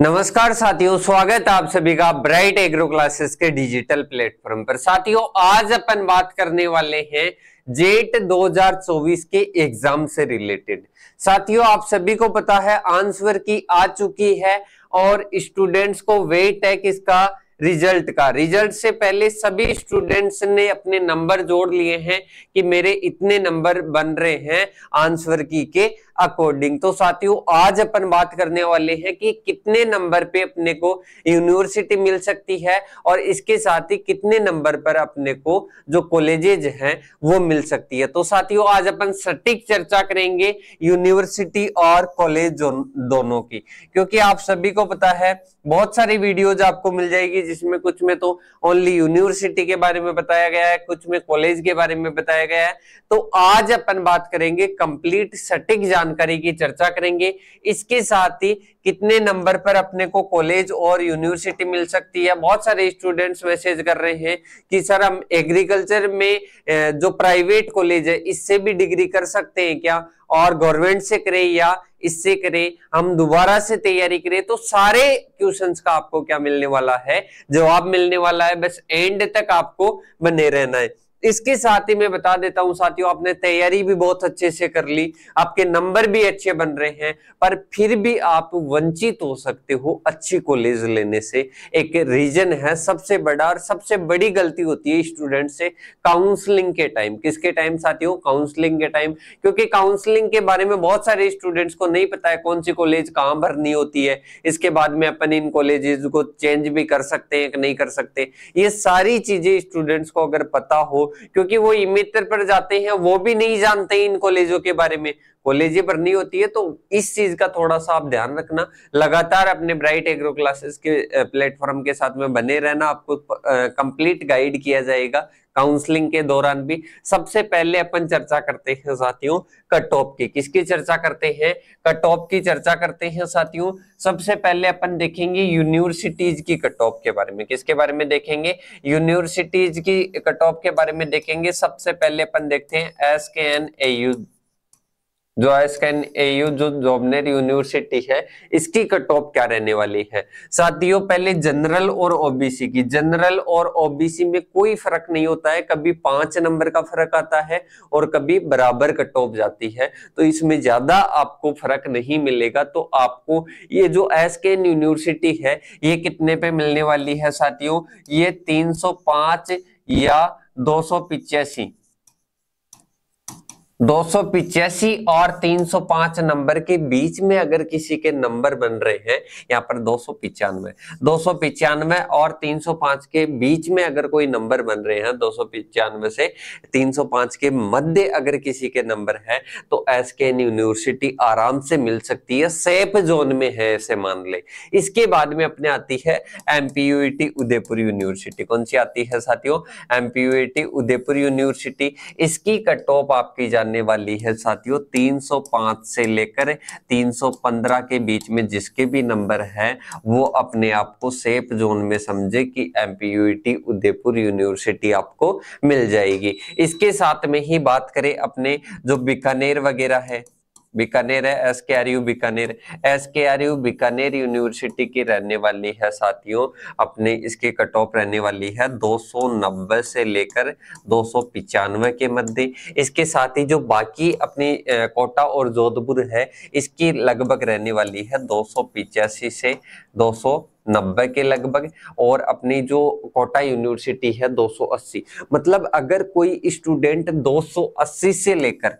नमस्कार साथियों स्वागत है आप सभी का ब्राइट एग्रो क्लासेस के डिजिटल प्लेटफॉर्म पर साथियों आज अपन बात करने वाले हैं जेट 2024 के एग्जाम से रिलेटेड साथियों आप सभी को पता है आंसर की आ चुकी है और स्टूडेंट्स को वेट है कि इसका रिजल्ट का रिजल्ट से पहले सभी स्टूडेंट्स ने अपने नंबर जोड़ लिए हैं कि मेरे इतने नंबर बन रहे हैं आंसर की के अकॉर्डिंग तो साथियों आज अपन बात करने वाले हैं कि कितने नंबर पे अपने को यूनिवर्सिटी मिल सकती है और इसके साथ ही कितने नंबर पर अपने को जो कॉलेजेज हैं वो मिल सकती है तो साथियों आज अपन सटीक चर्चा करेंगे यूनिवर्सिटी और कॉलेज दोनों की क्योंकि आप सभी को पता है बहुत सारी वीडियोज आपको मिल जाएगी जिसमें कुछ में तो ओनली यूनिवर्सिटी के बारे में बताया गया है कुछ में कॉलेज के बारे में बताया गया है तो आज अपन बात करेंगे कंप्लीट सटीक जानकारी की चर्चा करेंगे इसके साथ ही कितने नंबर पर अपने को कॉलेज और यूनिवर्सिटी मिल सकती है बहुत सारे स्टूडेंट्स मैसेज कर रहे हैं कि सर हम एग्रीकल्चर में जो प्राइवेट कॉलेज है इससे भी डिग्री कर सकते हैं क्या और गवर्नमेंट से करे या इससे करे हम दोबारा से तैयारी करें तो सारे क्वेश्चन का आपको क्या मिलने वाला है जवाब मिलने वाला है बस एंड तक आपको बने रहना है इसके साथ ही मैं बता देता हूं साथियों आपने तैयारी भी बहुत अच्छे से कर ली आपके नंबर भी अच्छे बन रहे हैं पर फिर भी आप वंचित हो सकते हो अच्छी कॉलेज लेने से एक रीजन है सबसे बड़ा और सबसे बड़ी गलती होती है स्टूडेंट से काउंसलिंग के टाइम किसके टाइम साथियों काउंसलिंग के टाइम क्योंकि काउंसलिंग के बारे में बहुत सारे स्टूडेंट्स को नहीं पता है कौन सी कॉलेज कहाँ भरनी होती है इसके बाद में अपन इन कॉलेजेस को चेंज भी कर सकते हैं कि नहीं कर सकते ये सारी चीजें स्टूडेंट्स को अगर पता हो क्योंकि वो मित्र पर जाते हैं वो भी नहीं जानते इन कॉलेजों के बारे में पर भरनी होती है तो इस चीज का थोड़ा सा आप ध्यान रखना लगातार अपने ब्राइट एग्रो क्लासेस के प्लेटफॉर्म के साथ में बने रहना आपको कंप्लीट गाइड किया जाएगा काउंसलिंग के दौरान भी सबसे पहले अपन चर्चा करते हैं साथियों कट ऑफ की किसकी चर्चा करते हैं कट ऑफ की चर्चा करते हैं साथियों सबसे पहले अपन देखेंगे यूनिवर्सिटीज की कट ऑफ के बारे में किसके बारे में देखेंगे यूनिवर्सिटीज की कट ऑफ के बारे में देखेंगे सबसे पहले अपन देखते हैं S K N A U जो एस ए यू जो जॉबनेर यूनिवर्सिटी है इसकी कट ऑफ क्या रहने वाली है साथियों पहले जनरल और ओबीसी की जनरल और ओबीसी में कोई फर्क नहीं होता है कभी पांच नंबर का फर्क आता है और कभी बराबर कट ऑफ जाती है तो इसमें ज्यादा आपको फर्क नहीं मिलेगा तो आपको ये जो एस कैन यूनिवर्सिटी है ये कितने पे मिलने वाली है साथियों ये पांच या दो सौ पिचासी दो और 305 नंबर के बीच में अगर किसी के नंबर बन रहे हैं यहाँ पर दो सौ पिचानवे दो सौ पिचानवे और 305 के बीच में अगर कोई नंबर बन रहे हैं दो सौ पिचानवे से 305 के मध्य अगर किसी के नंबर है तो एस के एन यूनिवर्सिटी आराम से मिल सकती है सेफ जोन में है ऐसे मान ले इसके बाद में अपने आती है टी e उदयपुर यूनिवर्सिटी कौन सी आती है साथियों टी e उदयपुर यूनिवर्सिटी इसकी कट ऑफ आपकी जान करने वाली है साथियों 305 से लेकर 315 के बीच में जिसके भी नंबर है वो अपने आप को सेफ जोन में समझे कि एम e उदयपुर यूनिवर्सिटी आपको मिल जाएगी इसके साथ में ही बात करें अपने जो बीकानेर वगैरह है बीकानेर है S K R U Bikaner S K R U Bikaner university की रहने वाली है साथियों अपने इसके कट ऑफ रहने वाली है 290 से लेकर दो के मध्य इसके साथ ही जो बाकी अपनी कोटा और जोधपुर है इसकी लगभग रहने वाली है दो से दो नब्बे के लगभग और अपनी जो कोटा यूनिवर्सिटी है 280 मतलब अगर कोई स्टूडेंट 280 से लेकर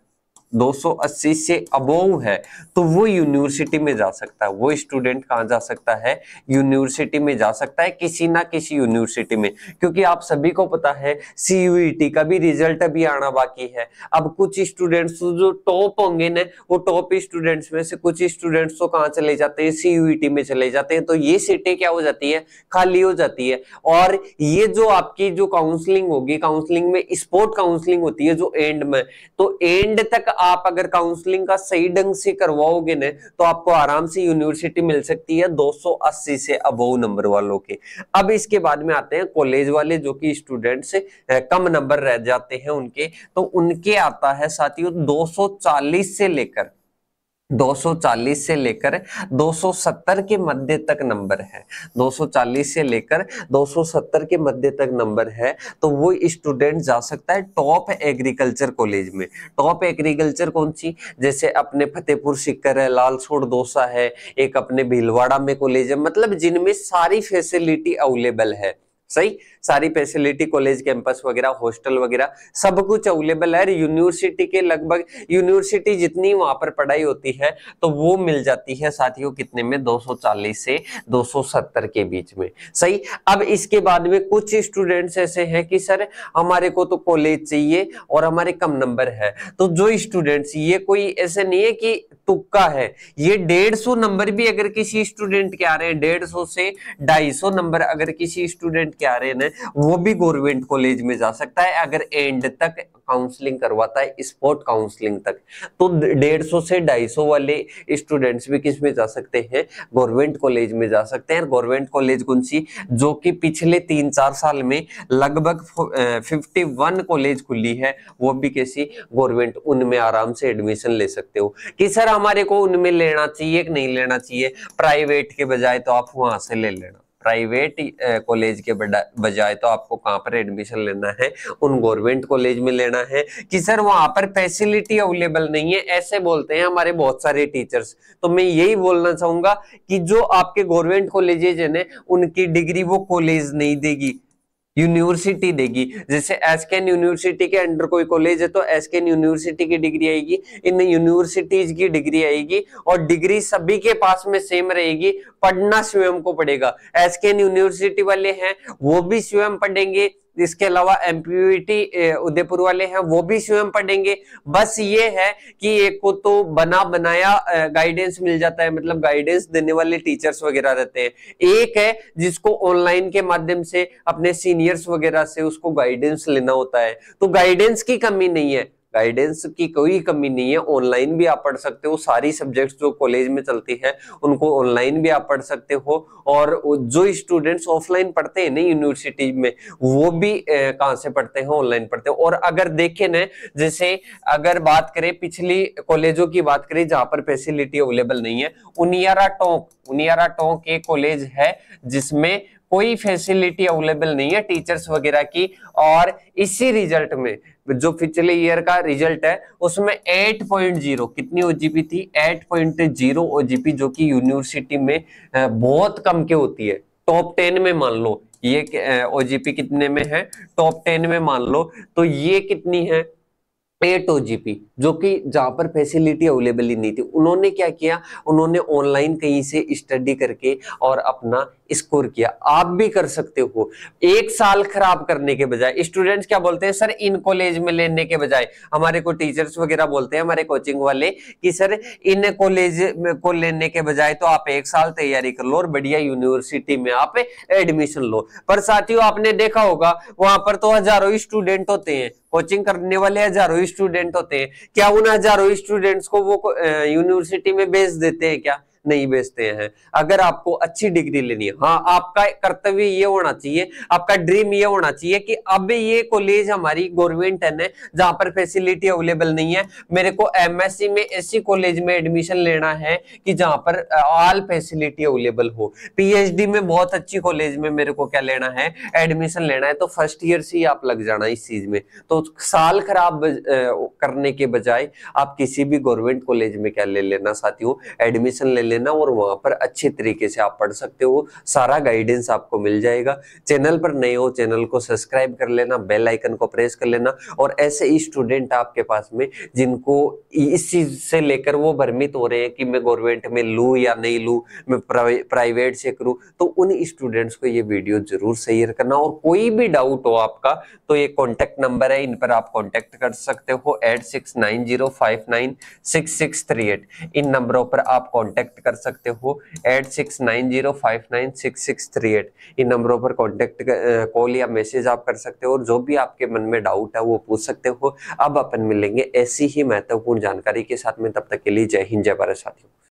280 से अबोव है तो वो यूनिवर्सिटी में जा सकता है वो स्टूडेंट कहाँ जा सकता है यूनिवर्सिटी में जा सकता है किसी ना किसी यूनिवर्सिटी में क्योंकि आप सभी को पता है सी e का भी रिजल्ट अभी आना बाकी है अब कुछ स्टूडेंट्स जो टॉप होंगे ना वो टॉप स्टूडेंट्स में से कुछ स्टूडेंट्स तो कहाँ चले जाते हैं सी e में चले जाते हैं तो ये सीटें क्या हो जाती है खाली हो जाती है और ये जो आपकी जो काउंसलिंग होगी काउंसलिंग में स्पोर्ट काउंसलिंग होती है जो एंड में तो एंड तक आप अगर काउंसलिंग का सही ढंग से करवाओगे ना तो आपको आराम से यूनिवर्सिटी मिल सकती है 280 से अब नंबर वालों के अब इसके बाद में आते हैं कॉलेज वाले जो कि स्टूडेंट से कम नंबर रह जाते हैं उनके तो उनके आता है साथियों 240 से लेकर 240 से लेकर 270 के मध्य तक नंबर है 240 से लेकर 270 के मध्य तक नंबर है तो वो स्टूडेंट जा सकता है टॉप एग्रीकल्चर कॉलेज में टॉप एग्रीकल्चर कौन सी जैसे अपने फतेहपुर सिक्कर है लालसोड़ दोसा है एक अपने भीलवाड़ा में कॉलेज है मतलब जिनमें सारी फैसिलिटी अवेलेबल है सही सारी फैसिलिटी कॉलेज कैंपस वगैरह हॉस्टल वगैरह सब कुछ अवेलेबल है यूनिवर्सिटी के लगभग यूनिवर्सिटी जितनी वहां पर पढ़ाई होती है तो वो मिल जाती है साथियों कितने में 240 से 270 के बीच में सही अब इसके बाद में कुछ स्टूडेंट्स ऐसे हैं कि सर हमारे को तो कॉलेज चाहिए और हमारे कम नंबर है तो जो स्टूडेंट्स ये कोई ऐसे नहीं है कि तुक्का है ये डेढ़ सौ नंबर भी अगर किसी स्टूडेंट के आ रहे हैं डेढ़ सौ से ढाई सौ नंबर अगर किसी स्टूडेंट के आर्यन है वो भी गवर्नमेंट कॉलेज में जा सकता है अगर एंड तक काउंसलिंग करवाता है स्पोर्ट काउंसलिंग तक तो डेढ़ सौ से ढाई सौ वाले स्टूडेंट्स भी किस में जा सकते हैं गवर्नमेंट कॉलेज में जा सकते हैं गवर्नमेंट कॉलेज कौन सी जो कि पिछले तीन चार साल में लगभग फिफ्टी वन कॉलेज खुली है वो भी कैसी गवर्नमेंट उनमें आराम से एडमिशन ले सकते हो कि सर हमारे को उनमें लेना चाहिए कि नहीं लेना चाहिए प्राइवेट के बजाय तो आप वहां से ले लेना प्राइवेट कॉलेज के बजाय तो आपको कहाँ पर एडमिशन लेना है उन गवर्नमेंट कॉलेज में लेना है कि सर वहां पर फैसिलिटी अवेलेबल नहीं है ऐसे बोलते हैं हमारे बहुत सारे टीचर्स तो मैं यही बोलना चाहूंगा कि जो आपके गवर्नमेंट कॉलेजेज है ना उनकी डिग्री वो कॉलेज नहीं देगी यूनिवर्सिटी देगी जैसे एस के यूनिवर्सिटी के अंडर कोई कॉलेज है तो एस के यूनिवर्सिटी की डिग्री आएगी इन यूनिवर्सिटीज की डिग्री आएगी और डिग्री सभी के पास में सेम रहेगी पढ़ना स्वयं को पड़ेगा एस के यूनिवर्सिटी वाले हैं वो भी स्वयं पढ़ेंगे इसके अलावा e एमपीयूटी उदयपुर वाले हैं वो भी स्वयं पढ़ेंगे बस ये है कि एक को तो बना बनाया गाइडेंस मिल जाता है मतलब गाइडेंस देने वाले टीचर्स वगैरह रहते हैं एक है जिसको ऑनलाइन के माध्यम से अपने सीनियर्स वगैरह से उसको गाइडेंस लेना होता है तो गाइडेंस की कमी नहीं है गाइडेंस की कोई कमी नहीं है ऑनलाइन भी आप पढ़ सकते हो सारी सब्जेक्ट्स जो कॉलेज में चलती हैं उनको ऑनलाइन भी आप पढ़ सकते हो और जो स्टूडेंट्स ऑफलाइन पढ़ते हैं ना यूनिवर्सिटी में वो भी कहाँ से पढ़ते हैं ऑनलाइन पढ़ते हैं और अगर देखें ना जैसे अगर बात करें पिछली कॉलेजों की बात करें जहाँ पर फैसिलिटी अवेलेबल नहीं है उनियारा टोंक उनियारा टोंक एक कॉलेज है जिसमें कोई फैसिलिटी अवेलेबल नहीं है टीचर्स वगैरह की और इसी रिजल्ट में जो पिछले ईयर का रिजल्ट है उसमें 8.0 कितनी ओजीपी थी 8.0 ओजीपी जो कि यूनिवर्सिटी में बहुत कम के होती है टॉप टेन में मान लो ये ओजीपी कितने में है टॉप टेन में मान लो तो ये कितनी है एट ओजीपी जो कि जहां पर फैसिलिटी अवेलेबल ही नहीं थी उन्होंने क्या किया उन्होंने ऑनलाइन कहीं से स्टडी करके और अपना स्कोर किया आप भी कर सकते हो एक साल खराब करने के बजाय स्टूडेंट्स क्या बोलते हैं सर इन कॉलेज में लेने के बजाय हमारे को टीचर्स वगैरह बोलते हैं हमारे कोचिंग वाले कि सर इन कॉलेज को लेने के बजाय तो आप एक साल तैयारी कर लो और बढ़िया यूनिवर्सिटी में आप एडमिशन लो पर साथियों आपने देखा होगा वहां पर तो हजारों स्टूडेंट होते हैं कोचिंग करने वाले हजारों स्टूडेंट होते हैं क्या उन हजारों स्टूडेंट्स को वो यूनिवर्सिटी में भेज देते हैं क्या नहीं बेचते हैं अगर आपको अच्छी डिग्री लेनी है हाँ आपका कर्तव्य ये होना चाहिए आपका ड्रीम ये होना चाहिए कि अब ये कॉलेज हमारी गवर्नमेंट है जहां पर फैसिलिटी अवेलेबल नहीं है मेरे को एमएससी में ऐसी कॉलेज में एडमिशन लेना है कि जहां पर ऑल फैसिलिटी अवेलेबल हो पी में बहुत अच्छी कॉलेज में मेरे को क्या लेना है एडमिशन लेना है तो फर्स्ट ईयर से ही आप लग जाना इस चीज में तो साल खराब करने के बजाय आप किसी भी गवर्नमेंट कॉलेज में क्या ले लेना साथियों एडमिशन ले लेना और वहां पर अच्छे तरीके से आप पढ़ सकते हो सारा गाइडेंस आपको मिल जाएगा चैनल पर नए हो चैनल को सब्सक्राइब कर लेना बेल आइकन को प्रेस कर लेना और ऐसे ही स्टूडेंट आपके पास में जिनको इस चीज़ से लेकर वो भ्रमित हो रहे हैं कि मैं गवर्नमेंट में लू या नहीं लू मैं प्राइवेट से करूँ तो उन स्टूडेंट्स को ये वीडियो जरूर शेयर करना और कोई भी डाउट हो आपका तो ये कॉन्टेक्ट नंबर है इन पर आप कॉन्टेक्ट कर सकते हो eight six nine zero five nine six six three eight इन नंबरों पर आप कॉन्टेक्ट कांटेक्ट कर सकते हो eight six nine zero five nine six six three eight इन नंबरों पर कांटेक्ट कॉल या मैसेज आप कर सकते हो और जो भी आपके मन में डाउट है वो पूछ सकते हो अब अपन मिलेंगे ऐसी ही महत्वपूर्ण जानकारी के साथ में तब तक के लिए जय हिंद जय भारत साथियों